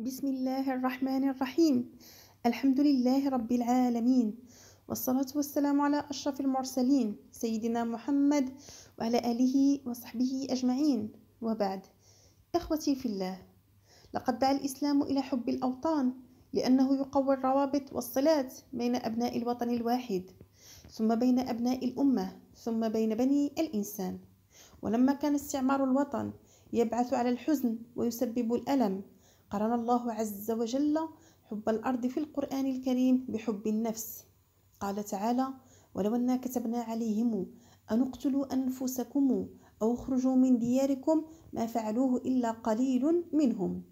بسم الله الرحمن الرحيم الحمد لله رب العالمين والصلاة والسلام على أشرف المرسلين سيدنا محمد وعلى آله وصحبه أجمعين وبعد إخوتي في الله لقد دعا الإسلام إلى حب الأوطان لأنه يقوي الروابط والصلات بين أبناء الوطن الواحد ثم بين أبناء الأمة ثم بين بني الإنسان ولما كان استعمار الوطن يبعث على الحزن ويسبب الألم قرن الله عز وجل حب الأرض في القرآن الكريم بحب النفس قال تعالى ولو أنا كتبنا عليهم أن اقتلوا أنفسكم أو اخرجوا من دياركم ما فعلوه إلا قليل منهم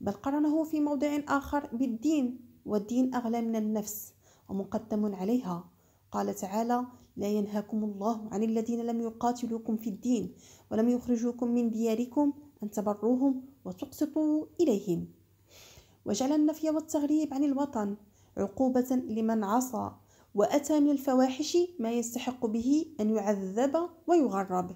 بل قرنه في موضع آخر بالدين والدين أغلى من النفس ومقدم عليها قال تعالى لا ينهاكم الله عن الذين لم يقاتلوكم في الدين ولم يخرجوكم من دياركم أن تبروهم وتقسطوا إليهم وجعل النفي والتغريب عن الوطن عقوبة لمن عصى وأتى من الفواحش ما يستحق به أن يعذب ويغرب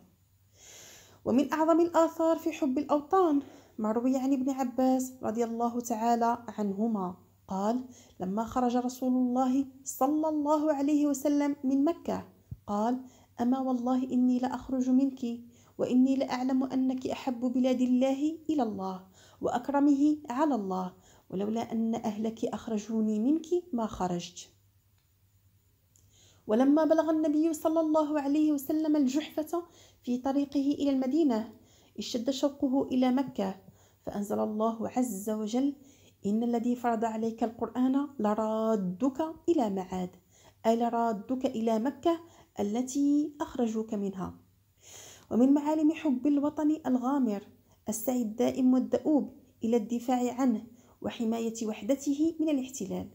ومن أعظم الآثار في حب الأوطان ما روي عن ابن عباس رضي الله تعالى عنهما قال لما خرج رسول الله صلى الله عليه وسلم من مكة قال أما والله إني لأخرج منك وإني لأعلم أنك أحب بلاد الله إلى الله وأكرمه على الله ولولا أن أهلك أخرجوني منك ما خرجت ولما بلغ النبي صلى الله عليه وسلم الجحفة في طريقه إلى المدينة اشتد شوقه إلى مكة فأنزل الله عز وجل إن الذي فرض عليك القرآن لرادك إلى معاد أي لرادك إلى مكة التي أخرجوك منها ومن معالم حب الوطن الغامر السعي الدائم والدؤوب إلى الدفاع عنه وحماية وحدته من الاحتلال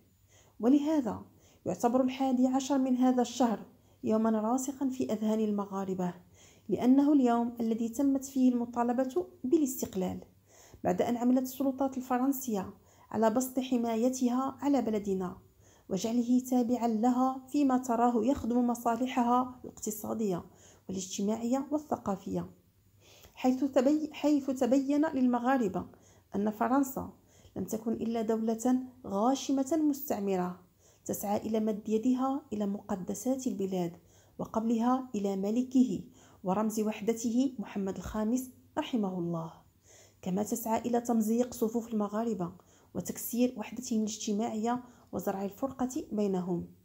ولهذا يعتبر الحادي عشر من هذا الشهر يوما راسخا في أذهان المغاربة لأنه اليوم الذي تمت فيه المطالبة بالاستقلال بعد أن عملت السلطات الفرنسية على بسط حمايتها على بلدنا وجعله تابعا لها فيما تراه يخدم مصالحها الاقتصادية الاجتماعية والثقافية حيث, تبي... حيث تبين للمغاربة أن فرنسا لم تكن إلا دولة غاشمة مستعمرة تسعى إلى مد يدها إلى مقدسات البلاد وقبلها إلى ملكه ورمز وحدته محمد الخامس رحمه الله كما تسعى إلى تمزيق صفوف المغاربة وتكسير وحدتهم الاجتماعية وزرع الفرقة بينهم